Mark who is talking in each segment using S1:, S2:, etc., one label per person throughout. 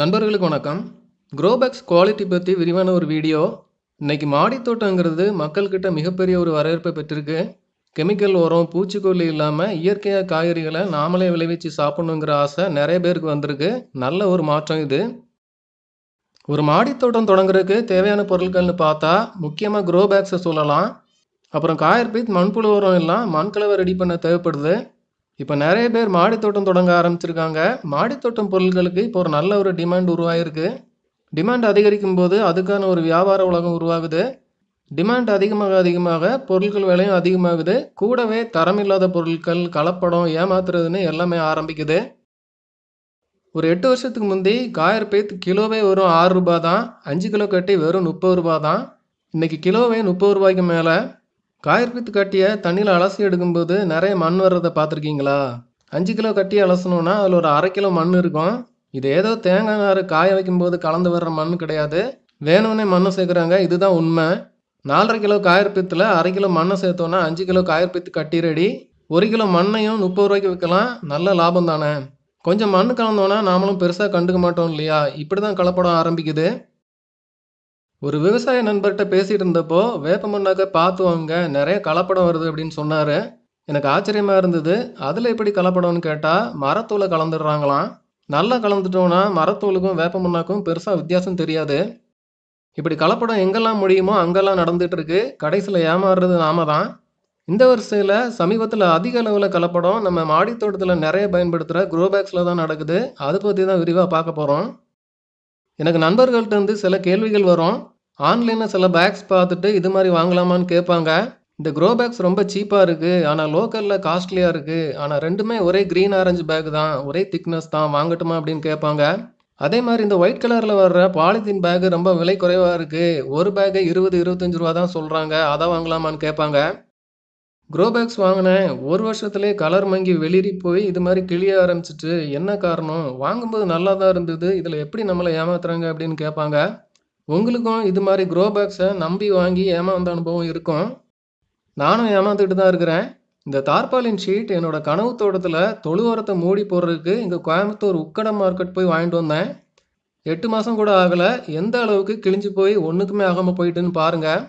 S1: நண்பர்களுக்கு வணக்கம் grow bags quality பற்றி விரிவான ஒரு வீடியோ இன்றைக்கி மாடித்தோட்டங்கிறது மக்கள்கிட்ட மிகப்பெரிய ஒரு வரவேற்பை பெற்றிருக்கு கெமிக்கல் உரம் பூச்சிக்கொல்லி இல்லாமல் இயற்கையாக காய்கறிகளை நாமளே விளைவிச்சு சாப்பிடணுங்கிற ஆசை நிறைய பேருக்கு வந்திருக்கு நல்ல ஒரு மாற்றம் இது ஒரு மாடித்தோட்டம் தொடங்குறதுக்கு தேவையான பொருட்கள்னு பார்த்தா முக்கியமாக குரோபேக்ஸை சொல்லலாம் அப்புறம் காயர்பித் மண்புழு உரம் எல்லாம் மண்கலவை ரெடி பண்ண தேவைப்படுது இப்போ நிறைய பேர் மாடித்தோட்டம் தொடங்க ஆரம்பிச்சிருக்காங்க மாடித்தோட்டம் பொருட்களுக்கு இப்போ ஒரு நல்ல ஒரு டிமாண்ட் உருவாயிருக்கு டிமாண்ட் அதிகரிக்கும் போது அதுக்கான ஒரு வியாபார உலகம் உருவாகுது டிமாண்ட் அதிகமாக அதிகமாக பொருட்கள் விலையும் அதிகமாகுது கூடவே தரம் இல்லாத பொருட்கள் கலப்படம் ஏமாத்துறதுன்னு எல்லாமே ஆரம்பிக்குது ஒரு எட்டு வருஷத்துக்கு முந்தி காயர் பேத்து கிலோவே வெறும் ஆறு ரூபா தான் அஞ்சு கிலோ கட்டி வெறும் முப்பது ரூபா தான் இன்னைக்கு கிலோவே முப்பது ரூபாய்க்கு மேலே காய்கறித்து கட்டியை தண்ணியில் அலசி எடுக்கும்போது நிறைய மண் வர்றதை பார்த்துருக்கீங்களா அஞ்சு கிலோ கட்டி அலசணும்னா அதில் ஒரு அரை கிலோ மண் இருக்கும் இது ஏதோ தேங்காய் நார் காய வைக்கும்போது கலந்து வர்ற மண் கிடையாது வேணும்னே மண்ணை சேர்க்குறாங்க இதுதான் உண்மை நாலரை கிலோ காயற்பித்தில் அரை கிலோ மண்ணை சேர்த்தோன்னா அஞ்சு கிலோ காயற்பித்து கட்டி ரெடி ஒரு கிலோ மண்ணையும் முப்பது ரூபாய்க்கு விற்கலாம் நல்ல லாபம் தானே கொஞ்சம் மண் கலந்தோன்னா நாமளும் பெருசாக கண்டுக்க மாட்டோம் இல்லையா இப்படி தான் கலப்படம் ஆரம்பிக்குது ஒரு விவசாய நண்பர்கிட்ட பேசிட்டு இருந்தப்போ வேப்ப மண்ணாக்க பார்த்து வாங்க நிறைய கலப்படம் வருது அப்படின்னு சொன்னாரு எனக்கு ஆச்சரியமா இருந்தது அதுல எப்படி கலப்படம்னு கேட்டா மரத்தூளை கலந்துடுறாங்களாம் நல்லா கலந்துட்டோம்னா மரத்தூளுக்கும் வேப்ப மண்ணாக்கும் பெருசா வித்தியாசம் தெரியாது இப்படி கலப்படம் எங்கெல்லாம் முடியுமோ அங்கெல்லாம் நடந்துட்டு இருக்கு கடைசியில் ஏமாறுறது நாம தான் இந்த வருஷத்தில் சமீபத்தில் அதிக அளவில் கலப்படம் நம்ம மாடித்தோட்டத்தில் நிறைய பயன்படுத்துகிற குரோ பேக்ஸில் தான் நடக்குது அதை பற்றி தான் விரிவாக பார்க்க போகிறோம் எனக்கு இருந்து சில கேள்விகள் வரும் ஆன்லைனில் சில பேக்ஸ் பார்த்துட்டு இது மாதிரி வாங்கலாமான்னு கேட்பாங்க இந்த க்ரோ பேக்ஸ் ரொம்ப சீப்பாக இருக்குது ஆனால் லோக்கலில் காஸ்ட்லியாக இருக்குது ஆனால் ரெண்டுமே ஒரே க்ரீன் ஆரஞ்சு பேக் தான் ஒரே திக்னஸ் தான் வாங்கட்டுமா அப்படின்னு கேட்பாங்க அதே மாதிரி இந்த ஒயிட் கலரில் வர்ற பாலித்தீன் பேக்கு ரொம்ப விலை குறைவாக இருக்குது ஒரு பேக்கை இருபது இருபத்தஞ்சி ரூபா தான் சொல்கிறாங்க அதை வாங்கலாமான்னு கேட்பாங்க குரோபேக்ஸ் வாங்கினேன் ஒரு வருஷத்துலேயே கலர் மங்கி வெளியேறி போய் இது மாதிரி கிளிய ஆரம்பிச்சிட்டு என்ன காரணம் வாங்கும்போது நல்லா தான் இருந்தது இதில் எப்படி நம்மளை ஏமாத்துறாங்க அப்படின்னு கேட்பாங்க உங்களுக்கும் இது மாதிரி குரோபேக்ஸை நம்பி வாங்கி ஏமாந்த அனுபவம் இருக்கும் நானும் ஏமாந்துக்கிட்டு தான் இருக்கிறேன் இந்த தார்பாலின் ஷீட் என்னோட கனவு தோட்டத்தில் தொழுவரத்தை மூடி போடுறதுக்கு இங்கே கோயம்புத்தூர் உக்கடம் மார்க்கெட் போய் வாங்கிட்டு வந்தேன் எட்டு மாதம் கூட ஆகலை எந்த அளவுக்கு கிழிஞ்சு போய் ஒன்றுக்குமே ஆகாமல் போயிட்டுன்னு பாருங்கள்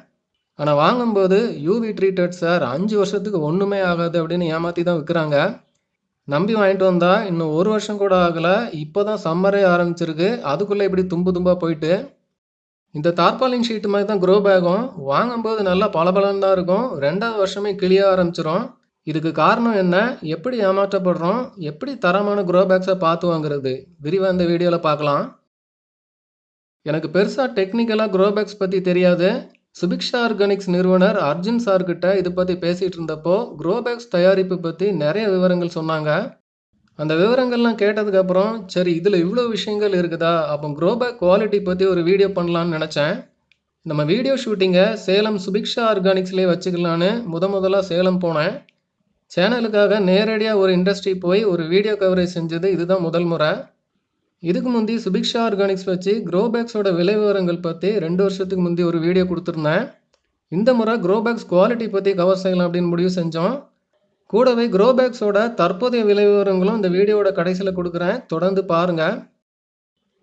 S1: ஆனால் வாங்கும்போது யூவி ட்ரீட்டட் சார் அஞ்சு வருஷத்துக்கு ஒன்றுமே ஆகாது அப்படின்னு ஏமாற்றி தான் விற்கிறாங்க நம்பி வாங்கிட்டு வந்தால் இன்னும் ஒரு வருஷம் கூட ஆகலை இப்போ தான் சம்மரே ஆரம்பிச்சிருக்கு அதுக்குள்ளே இப்படி தும்பு தும்பாக போயிட்டு இந்த தார்பாலின் ஷீட்டு மாதிரி தான் க்ரோ பேகும் வாங்கும்போது நல்லா பளபளன்னு தான் இருக்கும் ரெண்டாவது வருஷமே கிளிய ஆரம்பிச்சிடும் இதுக்கு காரணம் என்ன எப்படி ஏமாற்றப்படுறோம் எப்படி தரமான க்ரோ பேக்ஸை பார்த்து வாங்குறது விரிவாக இந்த வீடியோவில் பார்க்கலாம் எனக்கு பெருசாக டெக்னிக்கலாக க்ரோ பேக்ஸ் பற்றி தெரியாது சுபிக்ஷா ஆர்கானிக்ஸ் நிறுவனர் அர்ஜுன் சார்கிட்ட இதை பற்றி பேசிகிட்டு இருந்தப்போ குரோபேக்ஸ் தயாரிப்பு பற்றி நிறைய விவரங்கள் சொன்னாங்க அந்த விவரங்கள்லாம் கேட்டதுக்கப்புறம் சரி இதில் இவ்வளோ விஷயங்கள் இருக்குதா அப்போ குரோபேக் குவாலிட்டி பற்றி ஒரு வீடியோ பண்ணலான்னு நினச்சேன் நம்ம வீடியோ ஷூட்டிங்கை சேலம் சுபிக்ஷா ஆர்கானிக்ஸ்லேயே வச்சுக்கலான்னு முத முதலாக சேலம் போனேன் சேனலுக்காக நேரடியாக ஒரு இண்டஸ்ட்ரி போய் ஒரு வீடியோ கவரேஜ் செஞ்சது இதுதான் முதல் முறை இதுக்கு முந்தி சுபிக்ஷா ஆர்கானிக்ஸ் வச்சு க்ரோபேக்ஸோட விலை விவரங்கள் பற்றி ரெண்டு வருஷத்துக்கு முந்தி ஒரு வீடியோ கொடுத்துருந்தேன் இந்த முறை க்ரோ பேக்ஸ் குவாலிட்டி பற்றி கவர் செய்யலாம் அப்படின்னு முடிவு செஞ்சோம் கூடவே க்ரோபேக்ஸோட பேக்ஸோட தற்போதைய விலை விவரங்களும் இந்த வீடியோட கடைசியில் கொடுக்குறேன் தொடர்ந்து பாருங்கள்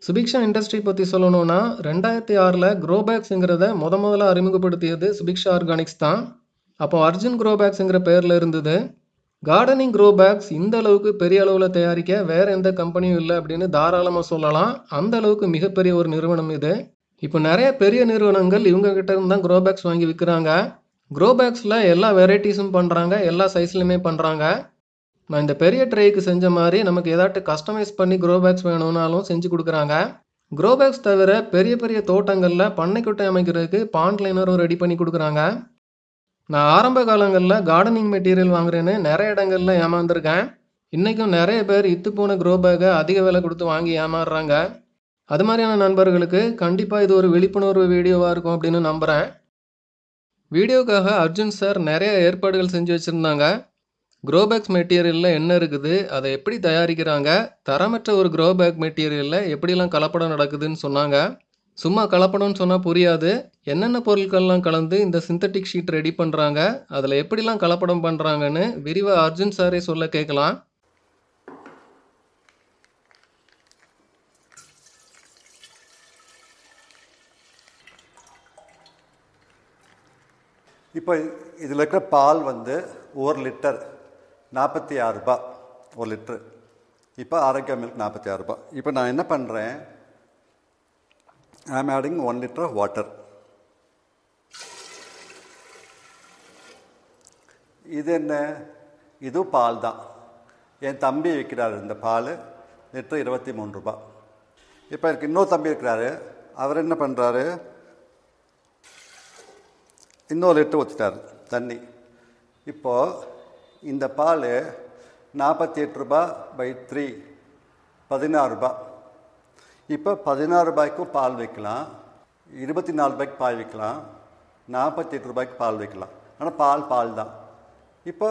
S1: சுபிக்ஷா இண்டஸ்ட்ரி பற்றி சொல்லணும்னா ரெண்டாயிரத்தி ஆறில் க்ரோ பேக்ஸுங்கிறத முத முதல்ல அறிமுகப்படுத்தியது சுபிக்ஷா ஆர்கானிக்ஸ் தான் அப்போ அர்ஜுன் க்ரோபேக்ஸுங்கிற பேரில் இருந்தது கார்டனிங் க்ரோ பேக்ஸ் இந்த அளவுக்கு பெரிய அளவில் தயாரிக்க வேறு எந்த கம்பெனியும் இல்லை அப்படின்னு தாராளமாக சொல்லலாம் அந்த அளவுக்கு மிகப்பெரிய ஒரு நிறுவனம் இது இப்போ நிறைய பெரிய நிறுவனங்கள் இவங்ககிட்ட இருந்து தான் க்ரோ பேக்ஸ் வாங்கி விற்கிறாங்க க்ரோ பேக்ஸில் எல்லா வெரைட்டிஸும் பண்ணுறாங்க எல்லா சைஸ்லையுமே பண்ணுறாங்க நான் இந்த பெரிய ட்ரேக்கு செஞ்ச மாதிரி நமக்கு ஏதாட்டு கஸ்டமைஸ் பண்ணி க்ரோ பேக்ஸ் வேணும்னாலும் செஞ்சு கொடுக்குறாங்க க்ரோ பேக்ஸ் தவிர பெரிய பெரிய தோட்டங்களில் பண்ணைக்குட்டை அமைக்கிறதுக்கு பாண்ட் ரெடி பண்ணி கொடுக்குறாங்க நான் ஆரம்ப காலங்களில் கார்டனிங் மெட்டீரியல் வாங்குறேன்னு நிறைய இடங்களில் ஏமாந்துருக்கேன் இன்றைக்கும் நிறைய பேர் இத்து போன க்ரோ பேக்கை அதிக விலை கொடுத்து வாங்கி ஏமாறுறாங்க அது மாதிரியான நண்பர்களுக்கு கண்டிப்பாக இது ஒரு விழிப்புணர்வு வீடியோவாக இருக்கும் அப்படின்னு நம்புகிறேன் வீடியோக்காக அர்ஜுன் சார் நிறைய ஏற்பாடுகள் செஞ்சு வச்சுருந்தாங்க க்ரோ பேக்ஸ் மெட்டீரியலில் என்ன இருக்குது அதை எப்படி தயாரிக்கிறாங்க தரமற்ற ஒரு க்ரோ பேக் மெட்டீரியலில் எப்படிலாம் கலப்படம் நடக்குதுன்னு சொன்னாங்க சும்மா கலப்படம்னு சொன்னால் புரியாது என்னென்ன பொருட்கள்லாம் கலந்து இந்த சிந்தட்டிக் ஷீட் ரெடி பண்ணுறாங்க அதில் எப்படிலாம் கலப்படம் பண்ணுறாங்கன்னு விரிவாக அர்ஜுன் சாரே சொல்ல கேட்கலாம்
S2: இப்போ இதில் இருக்கிற பால் வந்து ஒரு லிட்டர் நாற்பத்தி ஆறுரூபா ஒரு லிட்ரு இப்போ ஆரோக்கியா மில்க் நாற்பத்தி ஆறுரூபா இப்போ நான் என்ன பண்ணுறேன் I am adding 1 liter of water. இது என்ன இது பால் தான் என் தம்பி விற்கிறார் இந்த பால் லிட்டர் இருபத்தி மூணு ரூபா இப்போ இருக்கு இன்னொரு தம்பி இருக்கிறாரு அவர் என்ன பண்ணுறாரு இன்னொரு லிட்டர் ஊற்றிட்டார் தண்ணி இப்போது இந்த பால் நாற்பத்தி எட்டு ரூபா பை த்ரீ பதினாறு ரூபாய் இப்போ பதினாறு ரூபாய்க்கும் பால் வைக்கலாம் இருபத்தி நாலு ரூபாய்க்கு பால் விற்கலாம் நாற்பத்தி எட்டு ரூபாய்க்கு பால் வைக்கலாம் ஆனால் பால் பால் தான் இப்போ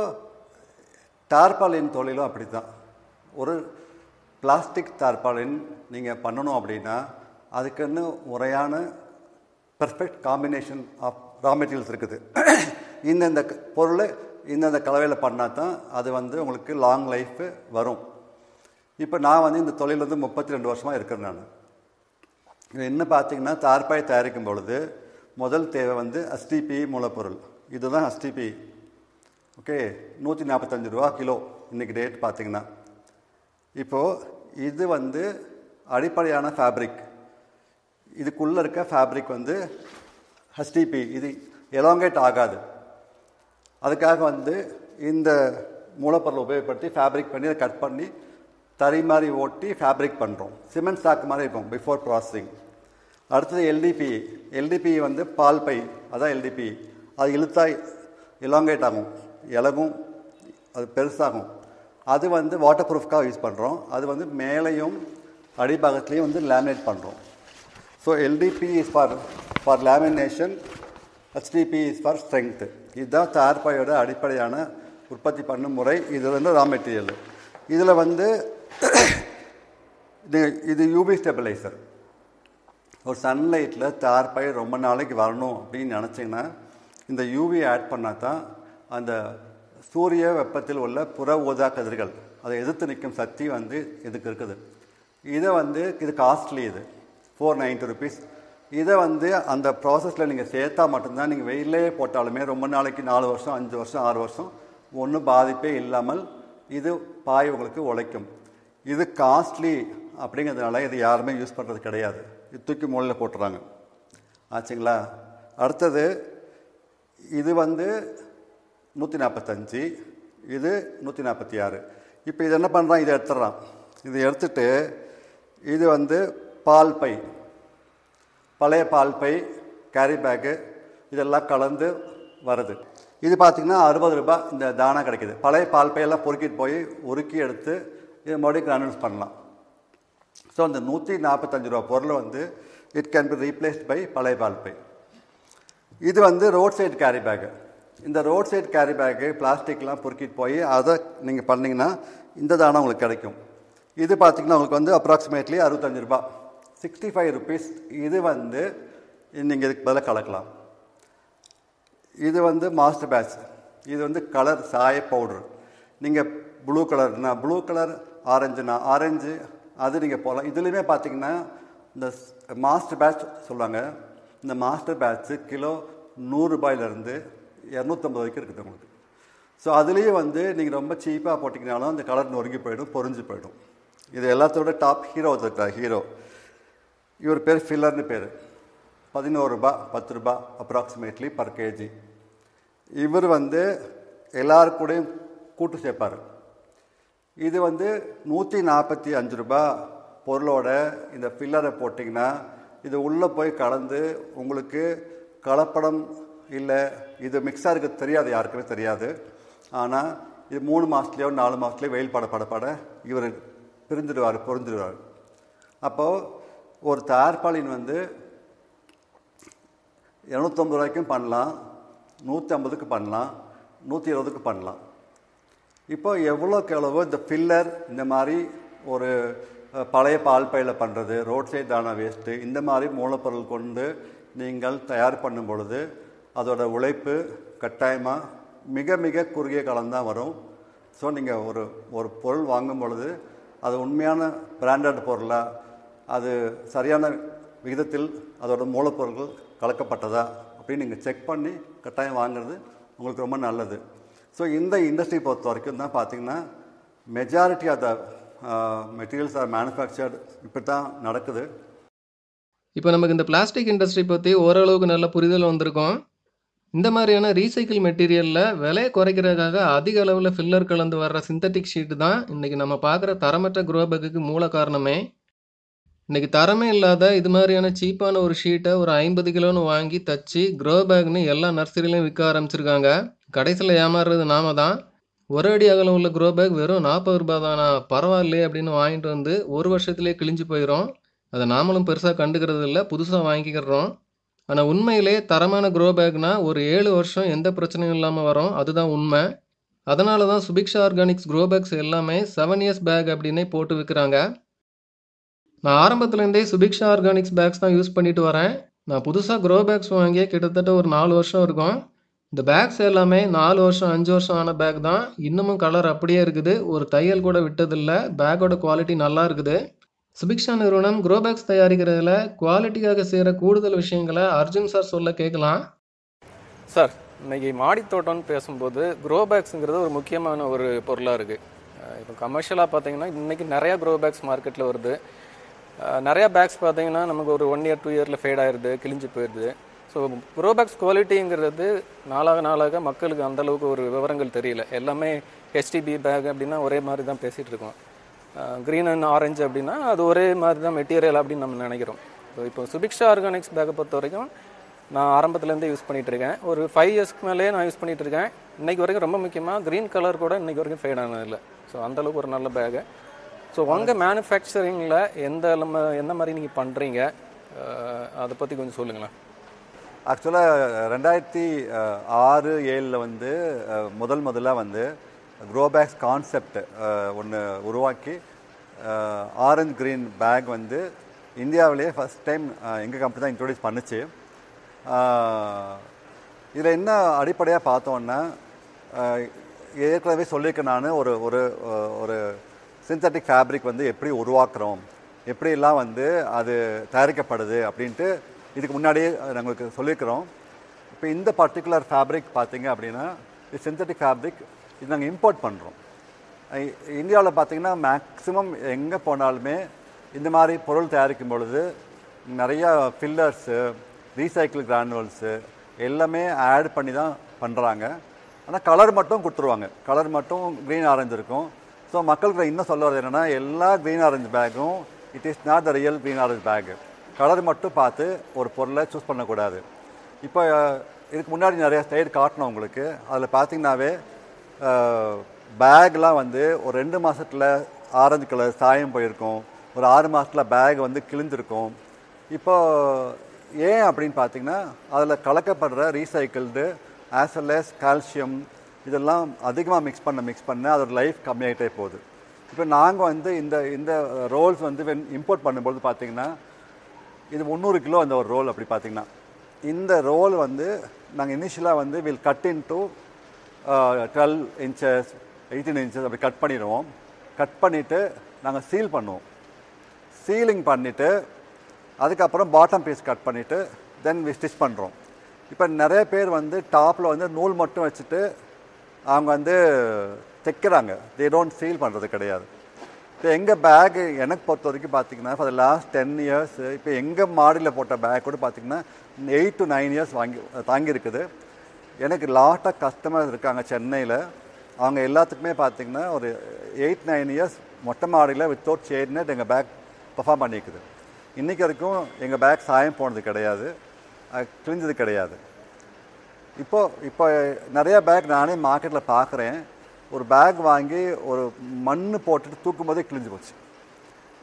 S2: தார்பாலின் தொழிலும் அப்படி தான் ஒரு பிளாஸ்டிக் தார்பாலின் நீங்கள் பண்ணணும் அப்படின்னா அதுக்குன்னு முறையான perfect combination of raw materials இருக்குது இந்தந்த பொருளை இந்தந்த கலவையில் பண்ணால் தான் அது வந்து உங்களுக்கு லாங் லைஃப் வரும் இப்போ நான் வந்து இந்த தொழில் வந்து முப்பத்தி ரெண்டு வருஷமாக இருக்கிறேன் நான் என்ன பார்த்தீங்கன்னா தார்பாய் தயாரிக்கும் பொழுது முதல் தேவை வந்து அஸ்டிபி மூலப்பொருள் இதுதான் அஸ்டிபி ஓகே நூற்றி நாற்பத்தஞ்சு ரூபா கிலோ இன்றைக்கி டேட் பார்த்திங்கன்னா இப்போது இது வந்து அடிப்படையான ஃபேப்ரிக் இதுக்குள்ளே இருக்க ஃபேப்ரிக் வந்து ஹஸ்டிபி இது எலாங்கேட் ஆகாது அதுக்காக வந்து இந்த மூலப்பொருளை உபயோகப்படுத்தி ஃபேப்ரிக் பண்ணி அதை கட் பண்ணி தறி மாதிரி ஓட்டி ஃபேப்ரிக் பண்ணுறோம் சிமெண்ட் சாக்கு மாதிரி இருக்கும் பிஃபோர் ப்ராசஸிங் அடுத்தது எல்டிபி எல்டிபி வந்து பால் பை அதான் எல்டிபி அது இழுத்தா இலாங்கேட் ஆகும் இலகும் அது பெருசாகும் அது வந்து வாட்டர் ப்ரூஃப்காக யூஸ் பண்ணுறோம் அது வந்து மேலேயும் அடிபாகத்துலேயும் வந்து லேமினேட் பண்ணுறோம் so LDP is for for lamination HDP is for strength இதுதான் தார்பாயோட அடிப்படையான உற்பத்தி பண்ணும் முறை இது வந்து ரா மெட்டீரியல் இதில் வந்து இது இது ஸ்டெபிலைசர் ஒரு சன்லைட்டில் தார் பயிர் ரொம்ப நாளைக்கு வரணும் அப்படின்னு நினச்சிங்கன்னா இந்த யூவி ஆட் பண்ணால் தான் அந்த சூரிய வெப்பத்தில் உள்ள புற ஊதா கதிர்கள் அதை எதிர்த்து நிற்கும் சக்தி வந்து இதுக்கு இருக்குது இதை வந்து இது காஸ்ட்லி இது ஃபோர் நைன்டி ருபீஸ் இதை வந்து அந்த ப்ராசஸில் நீங்கள் சேர்த்தா மட்டும்தான் நீங்கள் வெயிலே போட்டாலுமே ரொம்ப நாளைக்கு நாலு வருஷம் அஞ்சு வருஷம் ஆறு வருஷம் ஒன்றும் பாதிப்பே இல்லாமல் இது பாய் உங்களுக்கு உழைக்கும் இது காஸ்ட்லி அப்படிங்கிறதுனால இது யாருமே யூஸ் பண்ணுறது கிடையாது இது தூக்கி மூலையில் போட்டுறாங்க ஆச்சுங்களா அடுத்தது இது வந்து நூற்றி நாற்பத்தஞ்சு இது நூற்றி நாற்பத்தி ஆறு இப்போ இது என்ன பண்ணுறான் இதை எடுத்துடுறான் இது எடுத்துட்டு இது வந்து பால் பை பழைய பால் பை கேரி பேக்கு இதெல்லாம் கலந்து வருது இது பார்த்திங்கன்னா அறுபது ரூபாய் இந்த தானம் கிடைக்கிது பழைய பால் பையெல்லாம் பொறுக்கிட்டு போய் உருக்கி எடுத்து இது மறுபடியும் கிரானுல்ஸ் பண்ணலாம் ஸோ அந்த நூற்றி நாற்பத்தஞ்சு ரூபா பொருளை வந்து it can be replaced by பழைய பால் பை இது வந்து ரோட் சைடு கேரி பேக்கு இந்த ரோட் சைடு கேரி பேக்கு பிளாஸ்டிக்லாம் பொறுக்கிட்டு போய் அதை நீங்கள் பண்ணிங்கன்னா இந்த தானம் உங்களுக்கு கிடைக்கும் இது பார்த்திங்கன்னா உங்களுக்கு வந்து அப்ராக்சிமேட்லி அறுபத்தஞ்சு ரூபா சிக்ஸ்டி ஃபைவ் ருபீஸ் இது வந்து நீங்கள் இதுக்கு பதிலாக கலக்கலாம் இது வந்து மாஸ்டர் பேட்ச் இது வந்து கலர் சாய பவுடர் நீங்கள் ப்ளூ கலர்னா ப்ளூ கலர் ஆரஞ்சுனா ஆரஞ்சு அது நீங்கள் போகலாம் இதுலேயுமே பார்த்தீங்கன்னா இந்த மாஸ்டர் பேட்ச் சொல்லுவாங்க இந்த மாஸ்டர் பேட்ச்சு கிலோ நூறுரூபாயிலேருந்து இரநூத்தம்பது வரைக்கும் இருக்குது உங்களுக்கு ஸோ அதுலேயும் வந்து நீங்கள் ரொம்ப சீப்பாக போட்டிங்கனாலும் அந்த கலர் நொறுங்கி போயிடும் பொறிஞ்சு போயிடும் இது எல்லாத்தோட டாப் ஹீரோ ஒருத்தர் ஹீரோ இவர் பேர் ஃபில்லர்னு பேர் பதினோரு ரூபா பத்து ரூபா அப்ராக்சிமேட்லி பர் கேஜி இவர் வந்து எல்லாருக்கூடையும் கூட்டு சேர்ப்பார் இது வந்து நூற்றி நாற்பத்தி அஞ்சு ரூபா பொருளோட இந்த ஃபில்லரை போட்டிங்கன்னா இது உள்ளே போய் கலந்து உங்களுக்கு கலப்படம் இல்லை இது மிக்ஸாக இருக்க தெரியாது யாருக்குமே தெரியாது ஆனால் இது மூணு மாதத்துலேயோ நாலு மாதத்துலேயோ வெயில் பட பட பட இவர் பிரிஞ்சிடுவார் பொருந்துடுவார் அப்போது ஒரு தயார்பாளின் வந்து இரநூத்தம்பது ரூபாய்க்கும் பண்ணலாம் நூற்றி ஐம்பதுக்கு பண்ணலாம் நூற்றி இருபதுக்கு பண்ணலாம் இப்போ எவ்வளோக்கு எவ்வளவோ இந்த ஃபில்லர் இந்த மாதிரி ஒரு பழைய பால் பையில் பண்ணுறது ரோட் சைட் தான வேஸ்ட்டு இந்த மாதிரி மூலப்பொருள் கொண்டு நீங்கள் தயார் பண்ணும் பொழுது அதோட உழைப்பு கட்டாயமாக மிக மிக குறுகிய காலம்தான் வரும் ஸோ நீங்கள் ஒரு ஒரு பொருள் வாங்கும் பொழுது அது உண்மையான பிராண்டட் பொருளாக அது சரியான விகிதத்தில் அதோட மூலப்பொருள்கள் கலக்கப்பட்டதா அப்படின்னு நீங்கள் செக் பண்ணி கட்டாயம் வாங்குறது உங்களுக்கு ரொம்ப நல்லது ஸோ இந்த இண்டஸ்ட்ரி பொறுத்த வரைக்கும் தான் பார்த்திங்கன்னா majority of the materials are manufactured இப்படி தான் நடக்குது
S1: இப்போ நமக்கு இந்த பிளாஸ்டிக் இண்டஸ்ட்ரி பற்றி ஓரளவுக்கு நல்ல புரிதல் வந்திருக்கும் இந்த மாதிரியான ரீசைக்கிள் மெட்டீரியலில் விலையை குறைக்கிறதுக்காக அதிக அளவில் ஃபில்லர் கலந்து வர்ற சிந்தட்டிக் ஷீட்டு தான் இன்றைக்கி நம்ம பார்க்குற தரமற்ற குரோபேக்குக்கு மூல காரணமே இன்றைக்கி தரமே இல்லாத இது மாதிரியான சீப்பான ஒரு ஷீட்டை ஒரு ஐம்பது கிலோன்னு வாங்கி தச்சு க்ரோ பேக்னு எல்லா நர்சரியிலையும் விற்க ஆரம்பிச்சிருக்காங்க கடைசியில் ஏமாறுறது நாம தான் ஒரு அடி அகலம் உள்ள க்ரோ பேக் வெறும் நாற்பது ரூபா தானா பரவாயில்லையே அப்படின்னு வாங்கிட்டு வந்து ஒரு வருஷத்துலேயே கிழிஞ்சு போயிடும் அதை நாமளும் பெருசாக கண்டுக்கிறது இல்லை புதுசாக வாங்கிக்கிறோம் ஆனால் உண்மையிலே தரமான க்ரோ பேக்னால் ஒரு ஏழு வருஷம் எந்த பிரச்சனையும் இல்லாமல் வரும் அதுதான் உண்மை அதனால தான் சுபிக்ஷா ஆர்கானிக்ஸ் க்ரோ பேக்ஸ் எல்லாமே செவன் இயர்ஸ் பேக் அப்படின்னே போட்டு விற்கிறாங்க நான் ஆரம்பத்துலேருந்தே சுபிக்ஷா ஆர்கானிக்ஸ் பேக்ஸ் தான் யூஸ் பண்ணிட்டு வரேன் நான் புதுசாக க்ரோ பேக்ஸ் வாங்கியே கிட்டத்தட்ட ஒரு நாலு வருஷம் இருக்கும் இந்த பேக்ஸ் எல்லாமே நாலு வருஷம் அஞ்சு வருஷம் ஆன பேக் தான் இன்னமும் கலர் அப்படியே இருக்குது ஒரு தையல் கூட விட்டதில்லை பேக்கோட குவாலிட்டி நல்லா இருக்குது சுபிக்ஷா நிறுவனம் குரோ பேக்ஸ் தயாரிக்கிறதுல குவாலிட்டிக்காக செய்கிற கூடுதல் விஷயங்களை அர்ஜுன் சார் சொல்ல கேட்கலாம் சார் இன்னைக்கு மாடித்தோட்டம்னு பேசும்போது குரோ பேக்ஸுங்கிறது ஒரு முக்கியமான ஒரு பொருளாக இருக்குது இப்போ கமர்ஷியலாக பார்த்தீங்கன்னா இன்றைக்கி நிறையா க்ரோ பேக்ஸ் மார்க்கெட்டில் வருது நிறையா பேக்ஸ் பார்த்தீங்கன்னா நமக்கு ஒரு ஒன் இயர் டூ இயரில் ஃபேட் ஆயிடுது கிழிஞ்சு போயிடுது ஸோ ப்ரோபேக்ஸ் குவாலிட்டிங்கிறது நாளாக நாளாக மக்களுக்கு அந்தளவுக்கு ஒரு விவரங்கள் தெரியல எல்லாமே ஹெச்டிபி பேக் அப்படின்னா ஒரே மாதிரி தான் பேசிகிட்டு இருக்கோம் க்ரீன் அண்ட் ஆரஞ்சு அப்படின்னா அது ஒரே மாதிரி தான் மெட்டீரியல் அப்படின்னு நம்ம நினைக்கிறோம் ஸோ இப்போ சுபிக்ஷா ஆர்கானிக்ஸ் பேக்கை பொறுத்த வரைக்கும் நான் ஆரம்பத்துலேருந்து யூஸ் பண்ணிகிட்ருக்கேன் ஒரு ஃபைவ் இயர்ஸ்க்கு மேலே நான் யூஸ் பண்ணிகிட்ருக்கேன் இன்றைக்கி வரைக்கும் ரொம்ப முக்கியமாக க்ரீன் கலர் கூட இன்றைக்கி வரைக்கும் ஃபெய்ட் ஆனதில்லை ஸோ அந்தளவுக்கு ஒரு நல்ல பேகு ஸோ உங்கள் மேனுஃபேக்சரிங்கில் எந்த எந்த மாதிரி
S2: நீங்கள் பண்ணுறீங்க அதை பற்றி கொஞ்சம் சொல்லுங்களேன் ஆக்சுவலாக uh, ரெண்டாயிரத்தி uh, ஆறு ஏழில் வந்து uh, முதல் முதலாக வந்து க்ரோபேக்ஸ் கான்செப்ட் ஒன்று உருவாக்கி ஆரஞ்ச் க்ரீன் பேக் வந்து இந்தியாவிலேயே ஃபஸ்ட் டைம் எங்கள் கம்பெனி தான் இன்ட்ரொடியூஸ் பண்ணுச்சு இதில் என்ன அடிப்படையாக பார்த்தோன்னா ஏற்கனவே சொல்லியிருக்கேன் நான் ஒரு ஒரு ஒரு சிந்தட்டிக் ஃபேப்ரிக் வந்து எப்படி உருவாக்குறோம் எப்படிலாம் வந்து அது தயாரிக்கப்படுது அப்படின்ட்டு இதுக்கு முன்னாடியே நாங்கள் சொல்லியிருக்கிறோம் இப்போ இந்த பர்டிகுலர் ஃபேப்ரிக் பார்த்தீங்க அப்படின்னா இது சிந்தட்டிக் ஃபேப்ரிக் இது நாங்கள் இம்போர்ட் பண்ணுறோம் இந்தியாவில் பார்த்திங்கன்னா மேக்ஸிமம் எங்கே போனாலுமே இந்த மாதிரி பொருள் தயாரிக்கும் பொழுது நிறையா ஃபில்லர்ஸு ரீசைக்கிள் கிரானுவல்ஸு எல்லாமே ஆட் பண்ணி தான் பண்ணுறாங்க ஆனால் கலர் மட்டும் கொடுத்துருவாங்க கலர் மட்டும் க்ரீன் ஆரஞ்சு இருக்கும் ஸோ மக்களுக்கு இன்னும் சொல்ல வரது என்னென்னா எல்லா க்ரீன் ஆரஞ்சு பேக்கும் it is not the real green orange bag colour மட்டும் பார்த்து ஒரு பொருளை சூஸ் பண்ணக்கூடாது இப்போ இதுக்கு முன்னாடி நிறைய ஸ்லைட் காட்டணும் உங்களுக்கு அதில் பார்த்தீங்கன்னாவே பேக்லாம் வந்து ஒரு ரெண்டு மாதத்தில் ஆரஞ்சு கலர் சாயம் போயிருக்கும் ஒரு ஆறு மாதத்தில் பேக் வந்து கிழிஞ்சிருக்கும் இப்போ ஏன் அப்படின்னு பார்த்தீங்கன்னா அதில் கலக்கப்படுற ரீசைக்கிள்டு ஆசலஸ் கால்சியம் இதெல்லாம் அதிகமாக மிக்ஸ் பண்ண மிக்ஸ் பண்ண அதோட லைஃப் கம்மியாகிட்டே போகுது இப்போ நாங்கள் வந்து இந்த இந்த ரோல்ஸ் வந்து இம்போர்ட் பண்ணும்போது பார்த்திங்கன்னா இது முந்நூறு கிலோ அந்த ஒரு ரோல் அப்படி பார்த்திங்கன்னா இந்த ரோல் வந்து நாங்கள் இனிஷியலாக வந்து will cut in to twelve inches eighteen inches அப்படி கட் பண்ணிடுவோம் கட் பண்ணிவிட்டு நாங்கள் சீல் பண்ணுவோம் சீலிங் பண்ணிவிட்டு அதுக்கப்புறம் பாட்டம் பீஸ் கட் பண்ணிவிட்டு தென் வி ஸ்டிச் பண்ணுறோம் இப்போ நிறைய பேர் வந்து டாப்பில் வந்து நூல் மட்டும் வச்சுட்டு அவங்க வந்து தைக்கிறாங்க தே டோன்ட் சீல் பண்ணுறது கிடையாது இப்போ எங்கள் பேக்கு எனக்கு பொறுத்த வரைக்கும் பார்த்தீங்கன்னா ஃபார் லாஸ்ட் டென் இயர்ஸ் இப்போ எங்கள் மாடியில் போட்ட பேக் கூட பார்த்தீங்கன்னா எயிட் டு நைன் இயர்ஸ் வாங்கி தாங்கியிருக்குது எனக்கு லாட்டாக கஸ்டமர் கஸ்டமர்ஸ் இருக்காங்க சென்னையில் அவங்க எல்லாத்துக்குமே பார்த்திங்கன்னா ஒரு எயிட் நைன் இயர்ஸ் மொட்டை மாடியில் வித்தவுட் சேர்னட் எங்கள் பேக் பர்ஃபார்ம் பண்ணியிருக்குது இன்றைக்கி வரைக்கும் எங்கள் பேக் சாயம் போனது கிடையாது கிழிஞ்சது கிடையாது இப்போது இப்போ நிறையா பேக் நானே மார்க்கெட்டில் பார்க்குறேன் ஒரு பேக் வாங்கி ஒரு மண் போட்டுட்டு தூக்கும் போதே கிழிஞ்சு போச்சு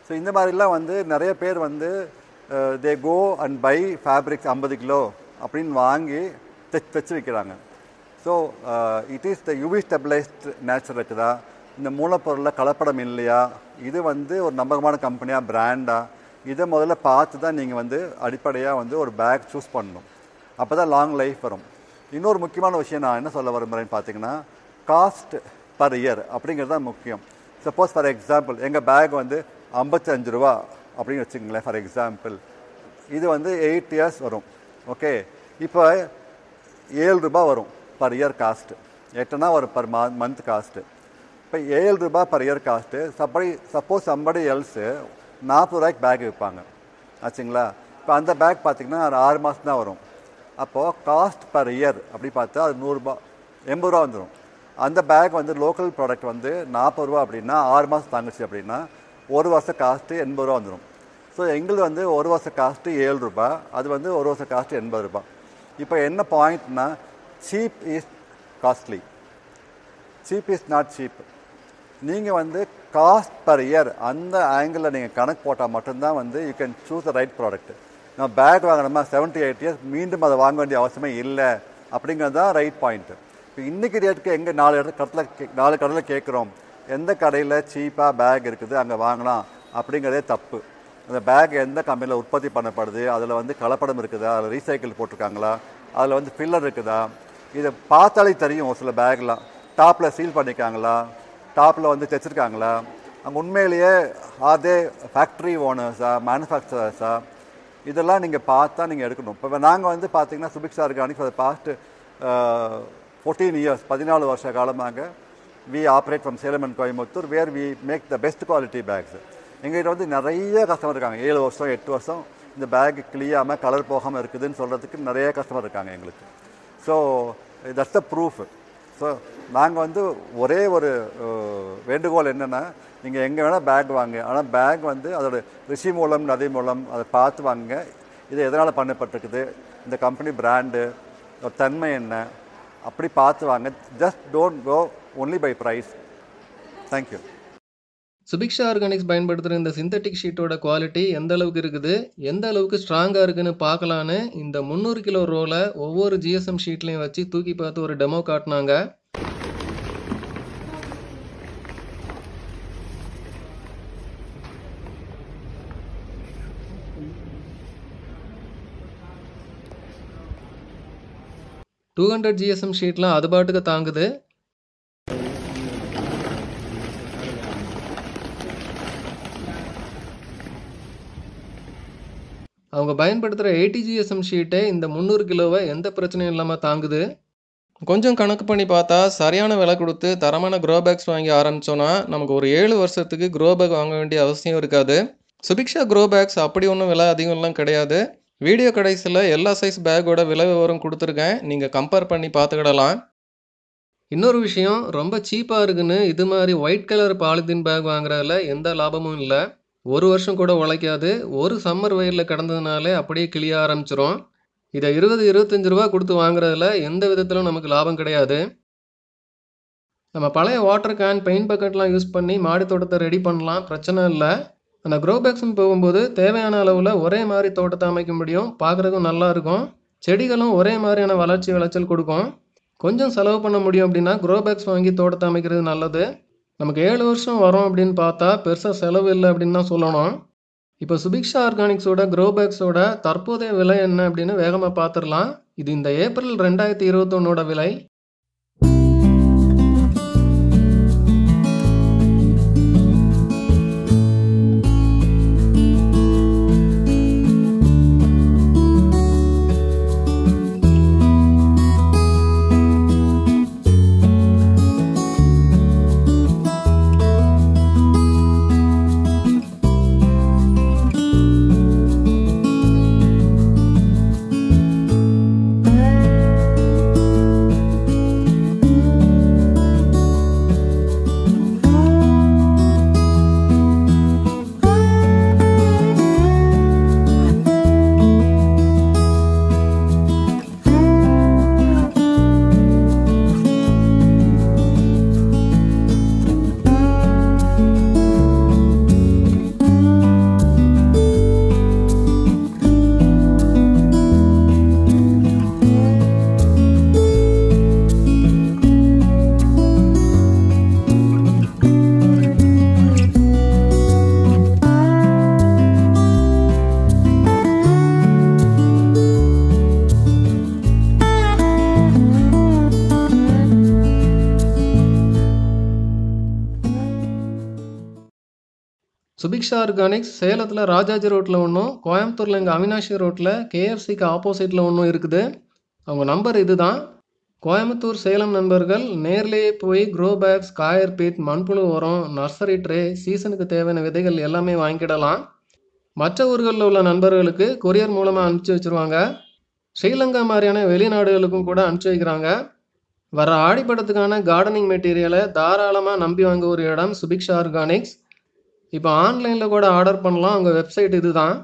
S2: ஸோ இந்த மாதிரிலாம் வந்து நிறைய பேர் வந்து they go and buy fabric ஐம்பது கிலோ அப்படின்னு வாங்கி தச்சு தச்சு விற்கிறாங்க so it is the UV stabilised natural இருக்குதா இந்த மூலப்பொருளில் கலப்படம் இல்லையா இது வந்து ஒரு நம்பகமான கம்பெனியாக பிராண்டாக இதை முதல்ல பார்த்து தான் நீங்கள் வந்து அடிப்படையாக வந்து ஒரு பேக் சூஸ் பண்ணணும் அப்போ தான் லாங் லைஃப் வரும் இன்னொரு முக்கியமான விஷயம் நான் என்ன சொல்ல விரும்புகிறேன்னு பார்த்தீங்கன்னா காஸ்ட் பர் இயர் அப்படிங்கிறது தான் முக்கியம் சப்போஸ் ஃபார் எக்ஸாம்பிள் எங்கள் பேக் வந்து ஐம்பத்தஞ்சு ரூபா அப்படின்னு வச்சுக்கங்களேன் ஃபார் எக்ஸாம்பிள் இது வந்து எயிட் இயர்ஸ் வரும் ஓகே இப்போ ஏழு ரூபா வரும் பர் இயர் காஸ்ட்டு எட்டுனா ஒரு பர் மா மந்த் காஸ்ட்டு இப்போ ஏழு ரூபா பர் இயர் காஸ்ட்டு சப்படி சப்போஸ் சம்படி எல்ஸு நாற்பது ரூபாய்க்கு பேக் விற்பாங்க ஆச்சுங்களா இப்போ அந்த பேக் பார்த்திங்கன்னா ஒரு ஆறு மாதம் தான் வரும் அப்போது காஸ்ட் பர் இயர் அப்படி பார்த்தா அது நூறுரூபா எண்பது ரூபா வந்துடும் அந்த பேக் வந்து லோக்கல் ப்ராடக்ட் வந்து நாற்பது ரூபா அப்படின்னா ஆறு மாதம் தாங்குச்சு அப்படின்னா ஒரு வருஷம் காஸ்ட்டு எண்பது ரூபா வந்துடும் ஸோ எங்களுது வந்து ஒரு வருஷம் காஸ்ட்டு ஏழு ரூபா அது வந்து ஒரு வருஷம் காஸ்ட்டு எண்பது ரூபா இப்போ என்ன பாயிண்ட்னா cheap is costly cheap is not cheap நீங்கள் வந்து காஸ்ட் பர் இயர் அந்த ஆங்கிளில் நீங்கள் கணக்கு போட்டால் மட்டும்தான் வந்து you can choose the right product நான் பேக் வாங்கினோமா செவன்ட்டி எயிட் இயர்ஸ் மீண்டும் அதை வாங்க வேண்டிய அவசியமே இல்லை அப்படிங்கிறது தான் ரைட் பாயிண்ட்டு இப்போ இன்றைக்கி ரேட்டுக்கு எங்கே நாலு இடத்துல கடத்தில் நாலு கடையில் கேட்குறோம் எந்த கடையில் சீப்பாக பேக் இருக்குது அங்கே வாங்கலாம் அப்படிங்கிறதே தப்பு அந்த பேக் எந்த கம்பெனியில் உற்பத்தி பண்ணப்படுது அதில் வந்து கலப்படம் இருக்குதா அதில் ரீசைக்கிள் போட்டிருக்காங்களா அதில் வந்து ஃபில்லர் இருக்குதா இதை பார்த்தாலே தெரியும் ஒரு சில பேக்லாம் டாப்பில் சீல் பண்ணியிருக்காங்களா டாப்பில் வந்து தைச்சிருக்காங்களா அங்கே உண்மையிலேயே அதே ஃபேக்ட்ரி ஓனர்ஸா மேனுஃபேக்சரர்ஸா இதெல்லாம் நீங்கள் பார்த்தா நீங்கள் எடுக்கணும் இப்போ நாங்கள் வந்து பார்த்தீங்கன்னா சுபிக்ஷா ஆர்கானிக்ஸ் அதை பாஸ்ட்டு 14 years, 14 வருஷ காலமாக we operate from Salem and Coimbatore where we make the best quality bags எங்ககிட்ட வந்து நிறைய கஸ்டமர் இருக்காங்க ஏழு வருஷம் எட்டு வருஷம் இந்த பேக் கிளியாமல் கலர் போகாமல் இருக்குதுன்னு சொல்கிறதுக்கு நிறைய கஸ்டமர் இருக்காங்க எங்களுக்கு so that's the proof so நாங்கள் வந்து ஒரே ஒரு வேண்டுகோள் என்னென்னா நீங்கள் எங்கே வேணால் பேக் வாங்க ஆனால் பேக் வந்து அதோட ரிஷி மூலம் நதி மூலம் அதை பார்த்து வாங்க இது எதனால் பண்ணப்பட்டிருக்குது இந்த கம்பெனி பிராண்டு தன்மை என்ன அப்படி பார்த்து வாங்க just don't go only by price thank you
S1: Subiksha organics பயன்படுத்துகிற இந்த சிந்தட்டிக் ஷீட்டோட குவாலிட்டி எந்த அளவுக்கு இருக்குது எந்த அளவுக்கு ஸ்ட்ராங்காக இருக்குன்னு பார்க்கலான்னு இந்த முந்நூறு கிலோ ரோலை ஒவ்வொரு ஜிஎஸ்எம் ஷீட்லையும் வச்சு தூக்கி பார்த்து ஒரு டெமோ காட்டினாங்க டூ ஹண்ட்ரட் ஜிஎஸ்எம் ஷீட்லாம் அது பாட்டுக்கு தாங்குது அவங்க பயன்படுத்துகிற எயிட்டி ஜிஎஸ்எம் ஷீட்டே இந்த முந்நூறு கிலோவை எந்த பிரச்சனையும் இல்லாமல் தாங்குது கொஞ்சம் கணக்கு பண்ணி பார்த்தா சரியான விலை கொடுத்து தரமான க்ரோ பேக்ஸ் வாங்கி ஆரம்பித்தோன்னா நமக்கு ஒரு ஏழு வருஷத்துக்கு க்ரோ பேக் வாங்க வேண்டிய அவசியம் இருக்காது சுபிக்ஷா க்ரோ பேக்ஸ் அப்படி ஒன்றும் விலை அதிகம்லாம் கிடையாது வீடியோ கடைசியில் எல்லா சைஸ் பேக்கோட விலை விவரம் கொடுத்துருக்கேன் நீங்கள் கம்பேர் பண்ணி பார்த்துக்கிடலாம் இன்னொரு விஷயம் ரொம்ப சீப்பாக இருக்குன்னு இது மாதிரி ஒயிட் கலர் பாலித்தீன் பேக் வாங்குறதுல எந்த லாபமும் இல்லை ஒரு வருஷம் கூட உழைக்காது ஒரு சம்மர் வெயிலில் கிடந்ததுனாலே அப்படியே கிளிய ஆரம்பிச்சிரும் இதை இருபது இருபத்தஞ்சி ரூபா கொடுத்து வாங்குறதுல எந்த விதத்திலும் நமக்கு லாபம் கிடையாது நம்ம பழைய வாட்டர் கேன் பெயிண்ட் பக்கெட்லாம் யூஸ் பண்ணி மாடி தோட்டத்தை ரெடி பண்ணலாம் பிரச்சனை இல்லை அந்த க்ரோ பேக்ஸும் போகும்போது தேவையான அளவில் ஒரே மாதிரி தோட்டத்தை அமைக்க முடியும் பார்க்குறதுக்கும் நல்லாயிருக்கும் செடிகளும் ஒரே மாதிரியான வளர்ச்சி விளைச்சல் கொடுக்கும் கொஞ்சம் செலவு பண்ண முடியும் அப்படின்னா க்ரோ பேக்ஸ் வாங்கி தோட்டத்தை அமைக்கிறது நல்லது நமக்கு ஏழு வருஷம் வரும் அப்படின்னு பார்த்தா பெருசாக செலவு இல்லை அப்படின்னு தான் சொல்லணும் இப்போ சுபிக்ஷா ஆர்கானிக்ஸோட க்ரோ பேக்ஸோட தற்போதைய விலை என்ன அப்படின்னு வேகமாக பார்த்துடலாம் இது இந்த ஏப்ரல் ரெண்டாயிரத்தி இருபத்தொன்னோட விலை தீக்ஷா ஆர்கானிக்ஸ் சேலத்தில் ராஜாஜி ரோட்டில் ஒன்றும் கோயம்புத்தூரில் எங்கள் அவினாஷி ரோட்டில் கேஎஃப்சிக்கு ஆப்போசிட்டில் ஒன்றும் இருக்குது அவங்க நம்பர் இது தான் கோயம்புத்தூர் சேலம் நண்பர்கள் நேர்லேயே போய் க்ரோ பேக்ஸ் காயர் பீட் மண்புழு உரம் நர்சரி ட்ரே சீசனுக்கு தேவையான விதைகள் எல்லாமே வாங்கிடலாம் மற்ற ஊர்களில் உள்ள நண்பர்களுக்கு கொரியர் மூலமாக அனுப்பிச்சி வச்சுருவாங்க ஸ்ரீலங்கா மாதிரியான வெளிநாடுகளுக்கும் கூட அனுப்பிச்சி வைக்கிறாங்க வர ஆடிப்படத்துக்கான கார்டனிங் மெட்டீரியலை தாராளமாக நம்பி வாங்க ஒரு இடம் சுபிக்ஷா ஆர்கானிக்ஸ் இப்போ ஆன்லைனில் கூட ஆர்டர் பண்ணலாம் அவங்க வெப்சைட் இது தான்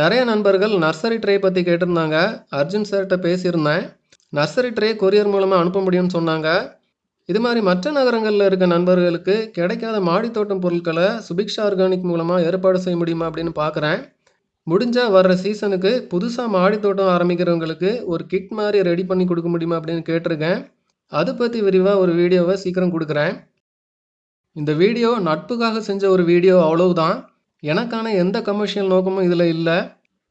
S1: நிறைய நண்பர்கள் நர்சரி ட்ரே பற்றி கேட்டிருந்தாங்க அர்ஜுன் சார்கிட்ட பேசியிருந்தேன் நர்சரி ட்ரே கொரியர் மூலமாக அனுப்ப முடியும்னு சொன்னாங்க இது மாதிரி மற்ற நகரங்களில் இருக்க நண்பர்களுக்கு கிடைக்காத மாடித்தோட்டம் பொருட்களை சுபிக்ஷா ஆர்கானிக் மூலமாக ஏற்பாடு செய்ய முடியுமா அப்படின்னு பார்க்குறேன் முடிஞ்சால் வர்ற சீசனுக்கு புதுசாக மாடித்தோட்டம் ஆரம்பிக்கிறவங்களுக்கு ஒரு கிட் மாதிரி ரெடி பண்ணி கொடுக்க முடியுமா அப்படின்னு கேட்டிருக்கேன் அதை பற்றி விரிவாக ஒரு வீடியோவை சீக்கிரம் கொடுக்குறேன் இந்த வீடியோ நட்புக்காக செஞ்ச ஒரு வீடியோ அவ்வளவுதான் எனக்கான எந்த கமர்ஷியல் நோக்கமும் இதில் இல்லை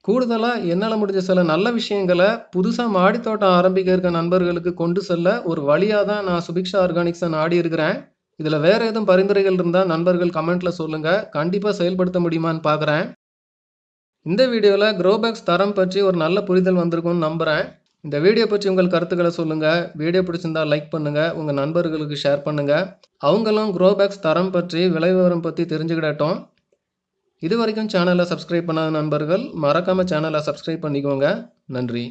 S1: கூடுதலாக என்னால் முடிஞ்ச சில நல்ல விஷயங்களை புதுசாக மாடித்தோட்டம் ஆரம்பிக்க இருக்க நண்பர்களுக்கு கொண்டு செல்ல ஒரு வழியாக தான் நான் சுபிக்ஷா ஆர்கானிக்ஸை நாடி இருக்கிறேன் இதில் வேறு எதுவும் பரிந்துரைகள் இருந்தால் நண்பர்கள் கமெண்ட்டில் சொல்லுங்கள் கண்டிப்பாக செயல்படுத்த முடியுமான்னு பார்க்குறேன் இந்த வீடியோவில் க்ரோபேக்ஸ் தரம் பற்றி ஒரு நல்ல புரிதல் வந்திருக்கும்னு நம்புகிறேன் இந்த வீடியோ பற்றி உங்கள் கருத்துக்களை சொல்லுங்கள் வீடியோ பிடிச்சிருந்தா லைக் பண்ணுங்கள் உங்கள் நண்பர்களுக்கு ஷேர் பண்ணுங்கள் அவங்களும் க்ரோ பேக்ஸ் தரம் பற்றி விலை விவரம் பற்றி தெரிஞ்சுக்கிடட்டும் இது வரைக்கும் சேனலை சப்ஸ்கிரைப் பண்ணாத நண்பர்கள் மறக்காமல் சேனலை சப்ஸ்கிரைப் பண்ணிக்கோங்க நன்றி